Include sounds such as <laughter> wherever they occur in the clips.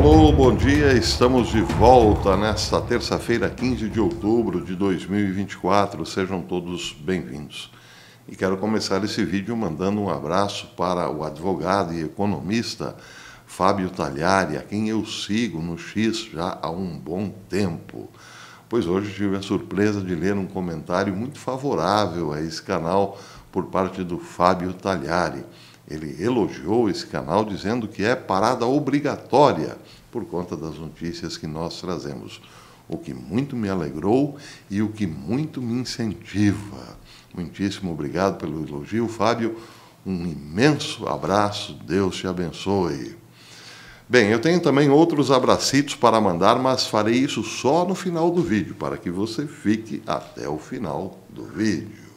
Alô, bom dia. Estamos de volta nesta terça-feira, 15 de outubro de 2024. Sejam todos bem-vindos. E quero começar esse vídeo mandando um abraço para o advogado e economista Fábio Talhari, a quem eu sigo no X já há um bom tempo. Pois hoje tive a surpresa de ler um comentário muito favorável a esse canal por parte do Fábio Talhari ele elogiou esse canal dizendo que é parada obrigatória por conta das notícias que nós trazemos. O que muito me alegrou e o que muito me incentiva. Muitíssimo obrigado pelo elogio, Fábio. Um imenso abraço, Deus te abençoe. Bem, eu tenho também outros abracitos para mandar, mas farei isso só no final do vídeo, para que você fique até o final do vídeo.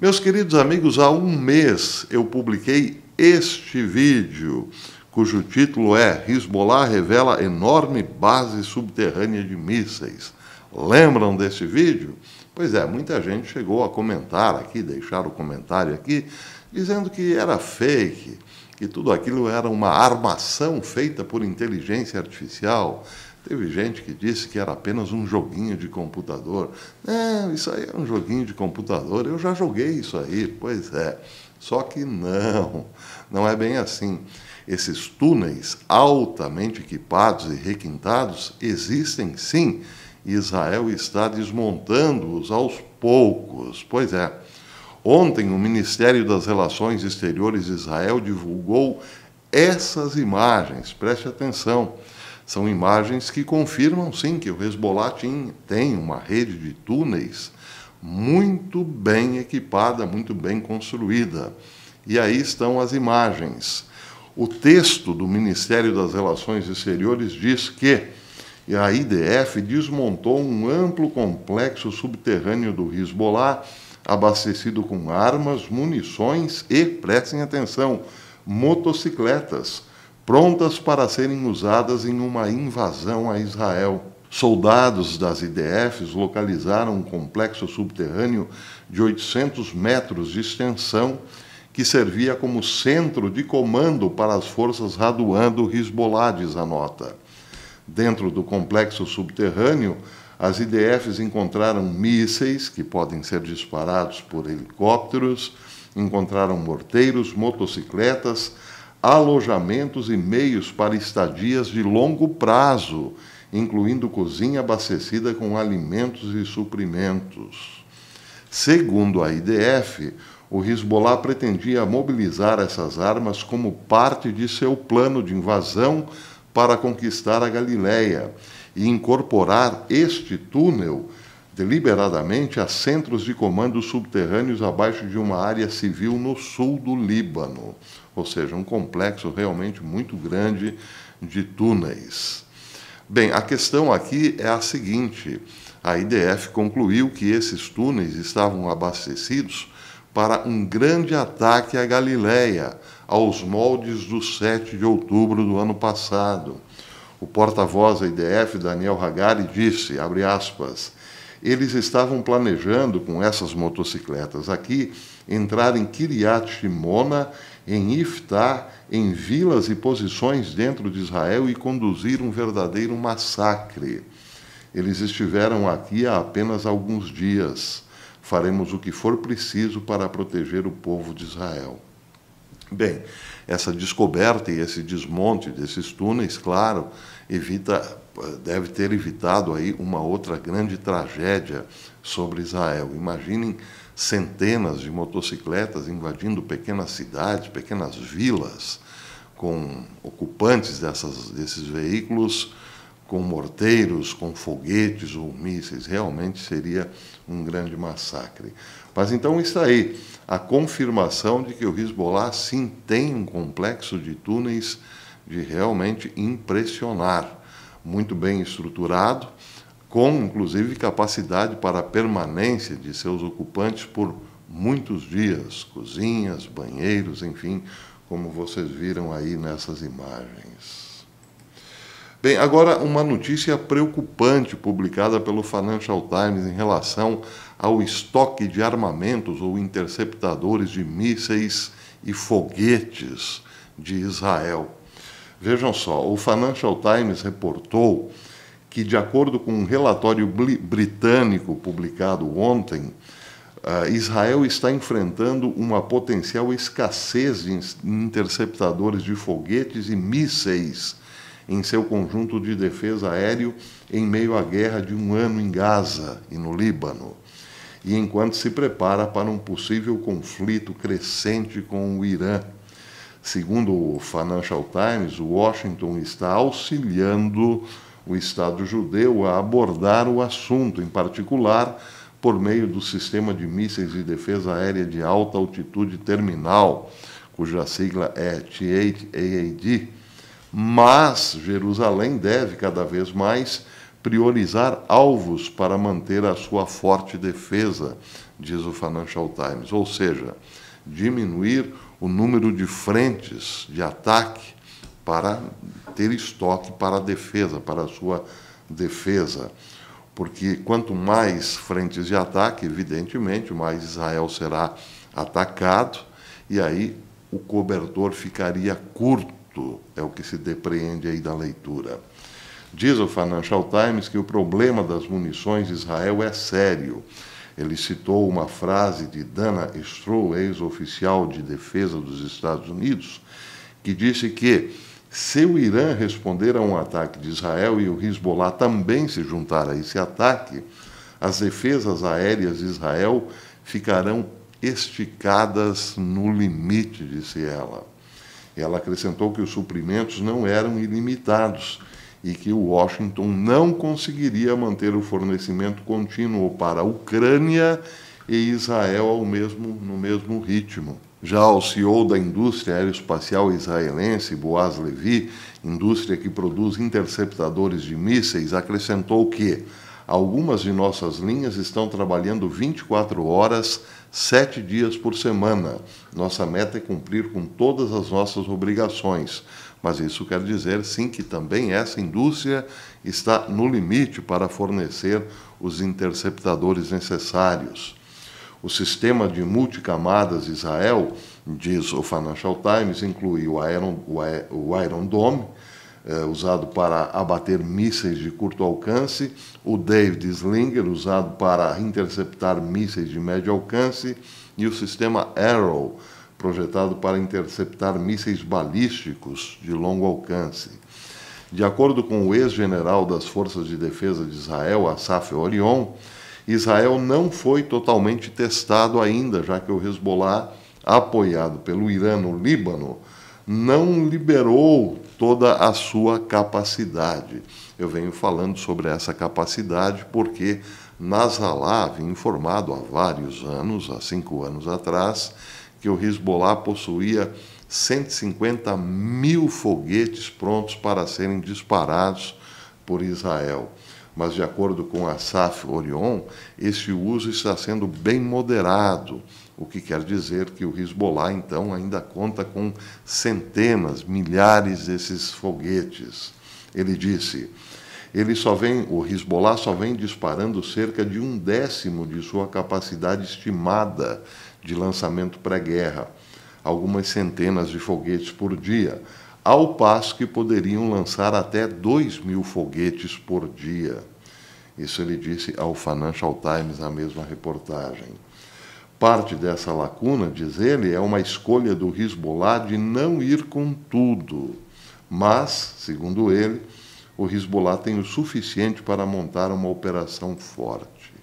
Meus queridos amigos, há um mês eu publiquei este vídeo, cujo título é Hezbollah revela enorme base subterrânea de mísseis. Lembram desse vídeo? Pois é, muita gente chegou a comentar aqui, deixar o comentário aqui, dizendo que era fake, que tudo aquilo era uma armação feita por inteligência artificial, Teve gente que disse que era apenas um joguinho de computador. Não, isso aí é um joguinho de computador, eu já joguei isso aí, pois é. Só que não, não é bem assim. Esses túneis altamente equipados e requintados existem sim. Israel está desmontando-os aos poucos. Pois é. Ontem, o Ministério das Relações Exteriores de Israel divulgou essas imagens. Preste atenção. São imagens que confirmam, sim, que o Hezbollah tinha, tem uma rede de túneis muito bem equipada, muito bem construída. E aí estão as imagens. O texto do Ministério das Relações Exteriores diz que a IDF desmontou um amplo complexo subterrâneo do Hezbollah, abastecido com armas, munições e, prestem atenção, motocicletas prontas para serem usadas em uma invasão a Israel. Soldados das IDFs localizaram um complexo subterrâneo de 800 metros de extensão que servia como centro de comando para as forças raduando risbolades a nota. Dentro do complexo subterrâneo, as IDFs encontraram mísseis que podem ser disparados por helicópteros, encontraram morteiros, motocicletas, alojamentos e meios para estadias de longo prazo, incluindo cozinha abastecida com alimentos e suprimentos. Segundo a IDF, o Hezbollah pretendia mobilizar essas armas como parte de seu plano de invasão para conquistar a Galileia e incorporar este túnel deliberadamente a centros de comando subterrâneos abaixo de uma área civil no sul do Líbano ou seja, um complexo realmente muito grande de túneis. Bem, a questão aqui é a seguinte: a IDF concluiu que esses túneis estavam abastecidos para um grande ataque à Galileia, aos moldes do 7 de outubro do ano passado. O porta-voz da IDF, Daniel Hagari, disse, abre aspas, eles estavam planejando com essas motocicletas aqui entrar em Kiryat Shimona em Iftá, em vilas e posições dentro de Israel e conduzir um verdadeiro massacre. Eles estiveram aqui há apenas alguns dias. Faremos o que for preciso para proteger o povo de Israel. Bem, essa descoberta e esse desmonte desses túneis, claro, evita, deve ter evitado aí uma outra grande tragédia sobre Israel. Imaginem centenas de motocicletas invadindo pequenas cidades, pequenas vilas, com ocupantes dessas, desses veículos, com morteiros, com foguetes ou mísseis. Realmente seria um grande massacre. Mas então está aí a confirmação de que o Hezbollah sim tem um complexo de túneis de realmente impressionar, muito bem estruturado com inclusive capacidade para a permanência de seus ocupantes por muitos dias cozinhas, banheiros, enfim, como vocês viram aí nessas imagens. Bem, agora uma notícia preocupante publicada pelo Financial Times em relação ao estoque de armamentos ou interceptadores de mísseis e foguetes de Israel. Vejam só, o Financial Times reportou que, de acordo com um relatório britânico publicado ontem, ah, Israel está enfrentando uma potencial escassez de interceptadores de foguetes e mísseis em seu conjunto de defesa aéreo em meio à guerra de um ano em Gaza e no Líbano, e enquanto se prepara para um possível conflito crescente com o Irã. Segundo o Financial Times, Washington está auxiliando o Estado judeu a abordar o assunto, em particular por meio do sistema de mísseis de defesa aérea de alta altitude terminal, cuja sigla é THAAD, mas Jerusalém deve cada vez mais priorizar alvos para manter a sua forte defesa, diz o Financial Times, ou seja, diminuir o número de frentes de ataque para ter estoque para a defesa, para a sua defesa. Porque quanto mais frentes de ataque, evidentemente, mais Israel será atacado e aí o cobertor ficaria curto, é o que se depreende aí da leitura. Diz o Financial Times que o problema das munições de Israel é sério. Ele citou uma frase de Dana Stroh, ex-oficial de defesa dos Estados Unidos, que disse que se o Irã responder a um ataque de Israel e o Hezbollah também se juntar a esse ataque, as defesas aéreas de Israel ficarão esticadas no limite, disse ela. Ela acrescentou que os suprimentos não eram ilimitados e que Washington não conseguiria manter o fornecimento contínuo para a Ucrânia e Israel ao mesmo, no mesmo ritmo. Já o CEO da indústria aeroespacial israelense, Boaz Levi, indústria que produz interceptadores de mísseis, acrescentou que algumas de nossas linhas estão trabalhando 24 horas, 7 dias por semana. Nossa meta é cumprir com todas as nossas obrigações. Mas isso quer dizer, sim, que também essa indústria está no limite para fornecer os interceptadores necessários. O sistema de multicamadas Israel, diz o Financial Times, inclui o Iron, o Iron Dome, é, usado para abater mísseis de curto alcance, o David Slinger, usado para interceptar mísseis de médio alcance, e o sistema Arrow, projetado para interceptar mísseis balísticos de longo alcance. De acordo com o ex-general das Forças de Defesa de Israel, Asaf Orion, Israel não foi totalmente testado ainda, já que o Hezbollah, apoiado pelo Irã no Líbano, não liberou toda a sua capacidade. Eu venho falando sobre essa capacidade porque Nasrallah havia informado há vários anos, há cinco anos atrás, que o Hezbollah possuía 150 mil foguetes prontos para serem disparados por Israel mas de acordo com a SAF Orion, esse uso está sendo bem moderado, o que quer dizer que o Hezbollah, então, ainda conta com centenas, milhares desses foguetes. Ele disse ele só vem, o Hezbollah só vem disparando cerca de um décimo de sua capacidade estimada de lançamento pré-guerra, algumas centenas de foguetes por dia, ao passo que poderiam lançar até 2 mil foguetes por dia. Isso ele disse ao Financial Times na mesma reportagem. Parte dessa lacuna, diz ele, é uma escolha do Hezbollah de não ir com tudo. Mas, segundo ele, o Hezbollah tem o suficiente para montar uma operação forte.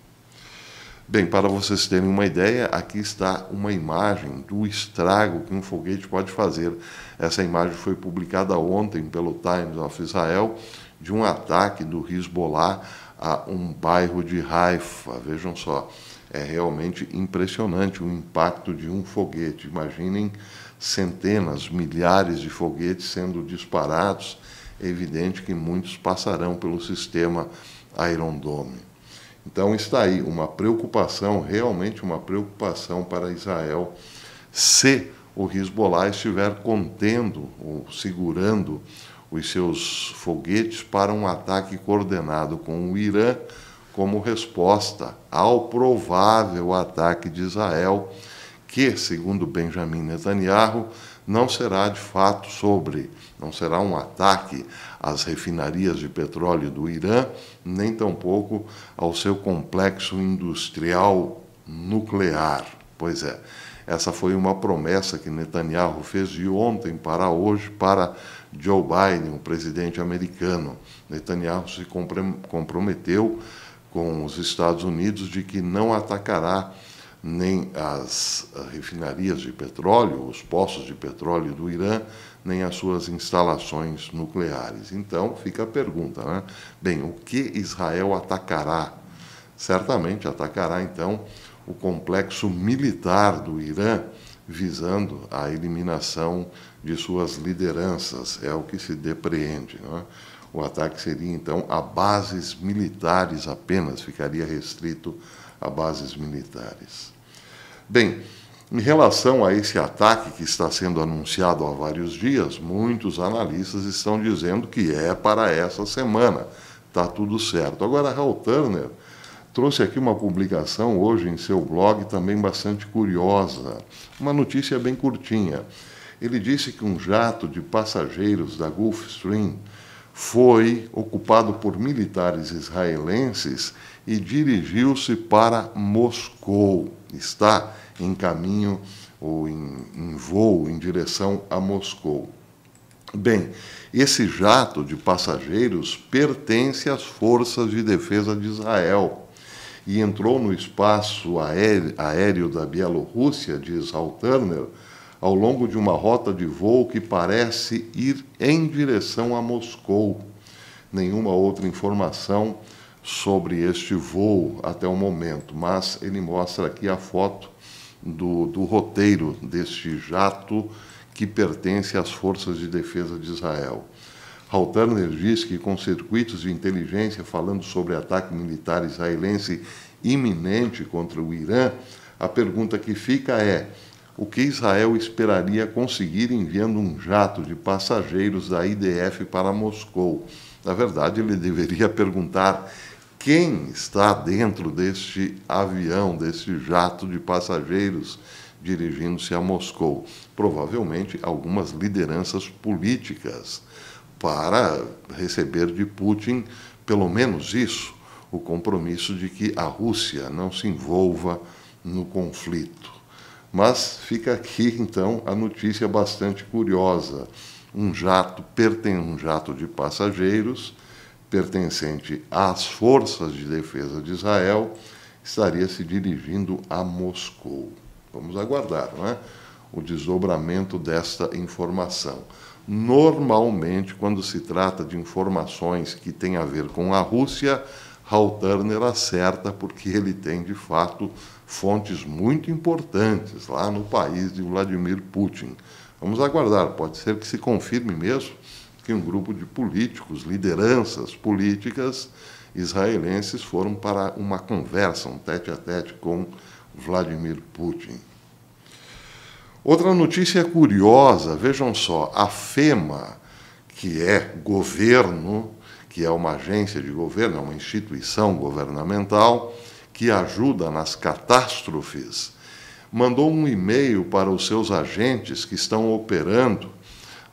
Bem, para vocês terem uma ideia, aqui está uma imagem do estrago que um foguete pode fazer. Essa imagem foi publicada ontem pelo Times of Israel de um ataque do Hezbollah a um bairro de Haifa. Vejam só, é realmente impressionante o impacto de um foguete. Imaginem centenas, milhares de foguetes sendo disparados. É evidente que muitos passarão pelo sistema Iron Dome. Então está aí uma preocupação, realmente uma preocupação para Israel, se o Hezbollah estiver contendo ou segurando os seus foguetes para um ataque coordenado com o Irã como resposta ao provável ataque de Israel, que, segundo Benjamin Netanyahu, não será de fato sobre, não será um ataque às refinarias de petróleo do Irã, nem tampouco ao seu complexo industrial nuclear. Pois é, essa foi uma promessa que Netanyahu fez de ontem para hoje para Joe Biden, o presidente americano. Netanyahu se comprometeu com os Estados Unidos de que não atacará nem as eh, refinarias de petróleo, os poços de petróleo do Irã, nem as suas instalações nucleares. Então fica a pergunta, né? Bem, o que Israel atacará? Certamente atacará então o complexo militar do Irã, visando a eliminação de suas lideranças, é o que se depreende. Não é? O ataque seria então a bases militares apenas, ficaria restrito a bases militares. Bem, em relação a esse ataque que está sendo anunciado há vários dias, muitos analistas estão dizendo que é para essa semana. Está tudo certo. Agora, Hal Turner trouxe aqui uma publicação hoje em seu blog também bastante curiosa. Uma notícia bem curtinha. Ele disse que um jato de passageiros da Gulfstream foi ocupado por militares israelenses e dirigiu-se para Moscou está em caminho ou em, em voo em direção a Moscou. Bem, esse jato de passageiros pertence às forças de defesa de Israel e entrou no espaço aéreo da Bielorrússia, diz Al Turner, ao longo de uma rota de voo que parece ir em direção a Moscou. Nenhuma outra informação sobre este voo até o momento, mas ele mostra aqui a foto do, do roteiro deste jato que pertence às Forças de Defesa de Israel. Hal Turner diz que, com circuitos de inteligência falando sobre ataque militar israelense iminente contra o Irã, a pergunta que fica é: o que Israel esperaria conseguir enviando um jato de passageiros da IDF para Moscou? Na verdade, ele deveria <laughs> perguntar quem está dentro deste avião, deste jato de passageiros dirigindo-se a Moscou. Provavelmente algumas lideranças políticas para receber de Putin pelo menos isso, o compromisso de que a Rússia não se envolva no conflito. Mas fica aqui então a notícia bastante curiosa. Um jato pertence um jato de passageiros pertencente às forças de defesa de Israel, estaria se dirigindo a Moscou. Vamos aguardar né? o desdobramento desta informação. Normalmente, quando se trata de informações que têm a ver com a Rússia, Hal Turner acerta, porque ele tem, de fato, fontes muito importantes lá no país de Vladimir Putin. Vamos aguardar, pode ser que se confirme mesmo que um grupo de políticos, lideranças políticas israelenses foram para uma conversa, um tete a tete com Vladimir Putin. Outra notícia curiosa, vejam só, a FEMA, que é governo, que é uma agência de governo, é uma instituição governamental que ajuda nas catástrofes, mandou um e-mail para os seus agentes que estão operando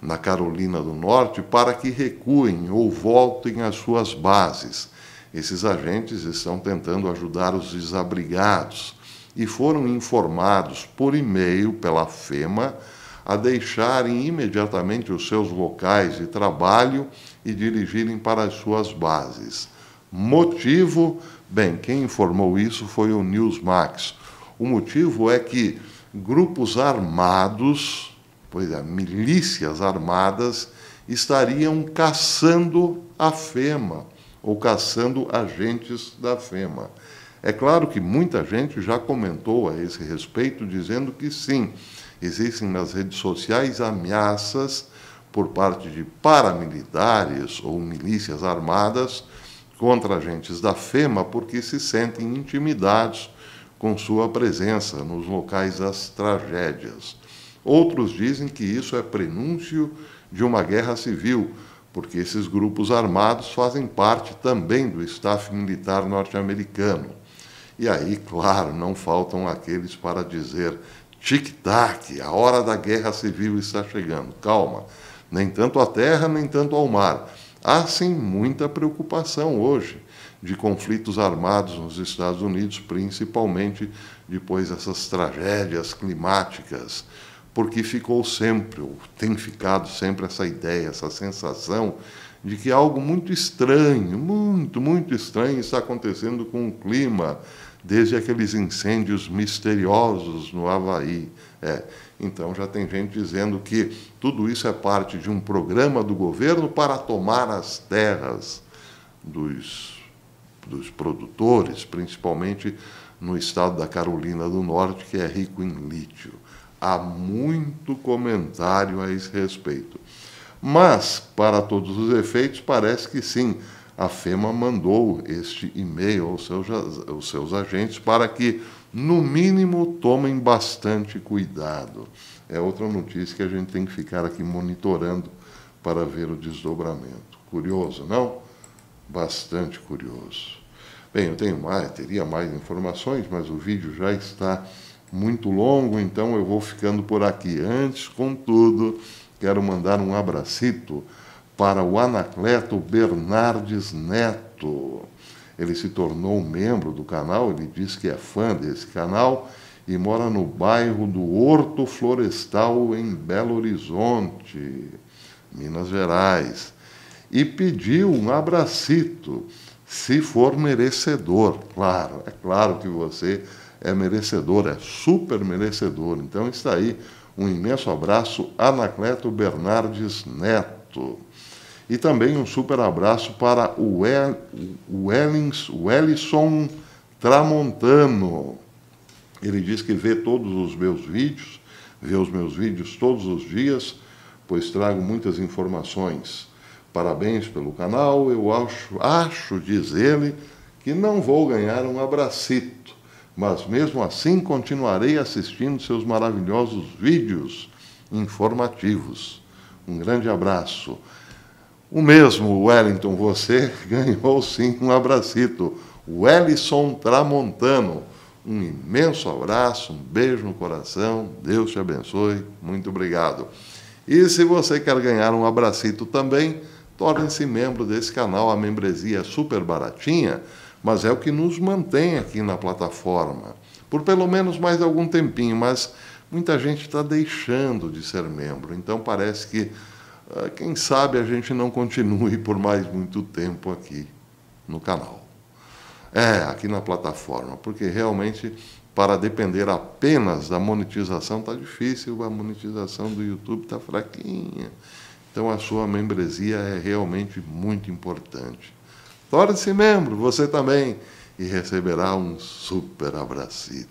na Carolina do Norte para que recuem ou voltem às suas bases. Esses agentes estão tentando ajudar os desabrigados e foram informados por e-mail pela FEMA a deixarem imediatamente os seus locais de trabalho e dirigirem para as suas bases. Motivo? Bem, quem informou isso foi o Newsmax. O motivo é que grupos armados pois é, milícias armadas estariam caçando a FEMA ou caçando agentes da FEMA. É claro que muita gente já comentou a esse respeito, dizendo que sim, existem nas redes sociais ameaças por parte de paramilitares ou milícias armadas contra agentes da FEMA porque se sentem intimidados com sua presença nos locais das tragédias. Outros dizem que isso é prenúncio de uma guerra civil, porque esses grupos armados fazem parte também do staff militar norte-americano. E aí, claro, não faltam aqueles para dizer: tic-tac, a hora da guerra civil está chegando, calma, nem tanto à terra, nem tanto ao mar. Há sim muita preocupação hoje de conflitos armados nos Estados Unidos, principalmente depois dessas tragédias climáticas porque ficou sempre, ou tem ficado sempre, essa ideia, essa sensação de que algo muito estranho, muito, muito estranho está acontecendo com o clima, desde aqueles incêndios misteriosos no Havaí. É. Então já tem gente dizendo que tudo isso é parte de um programa do governo para tomar as terras dos, dos produtores, principalmente no estado da Carolina do Norte, que é rico em lítio há muito comentário a esse respeito. Mas, para todos os efeitos, parece que sim, a FEMA mandou este e-mail aos seus, aos seus agentes para que, no mínimo, tomem bastante cuidado. É outra notícia que a gente tem que ficar aqui monitorando para ver o desdobramento. Curioso, não? Bastante curioso. Bem, eu tenho mais, teria mais informações, mas o vídeo já está muito longo, então eu vou ficando por aqui. Antes, contudo, quero mandar um abracito para o Anacleto Bernardes Neto. Ele se tornou membro do canal, ele diz que é fã desse canal e mora no bairro do Horto Florestal, em Belo Horizonte, Minas Gerais. E pediu um abracito, se for merecedor. Claro, é claro que você é merecedor, é super merecedor. Então está aí um imenso abraço, Anacleto Bernardes Neto. E também um super abraço para o El, Wellings, Wellison Tramontano. Ele diz que vê todos os meus vídeos, vê os meus vídeos todos os dias, pois trago muitas informações. Parabéns pelo canal, eu acho, acho diz ele, que não vou ganhar um abracito mas mesmo assim continuarei assistindo seus maravilhosos vídeos informativos. Um grande abraço. O mesmo, Wellington, você <laughs> ganhou sim um abracito. Wellison Tramontano, um imenso abraço, um beijo no coração, Deus te abençoe, muito obrigado. E se você quer ganhar um abracito também, torne-se membro desse canal, a membresia é super baratinha mas é o que nos mantém aqui na plataforma, por pelo menos mais algum tempinho, mas muita gente está deixando de ser membro, então parece que, ah, quem sabe, a gente não continue por mais muito tempo aqui no canal. É, aqui na plataforma, porque realmente para depender apenas da monetização está difícil, a monetização do YouTube está fraquinha. Então a sua membresia é realmente muito importante. Torne-se membro, você também, e receberá um super abracito.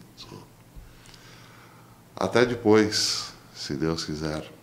Até depois, se Deus quiser.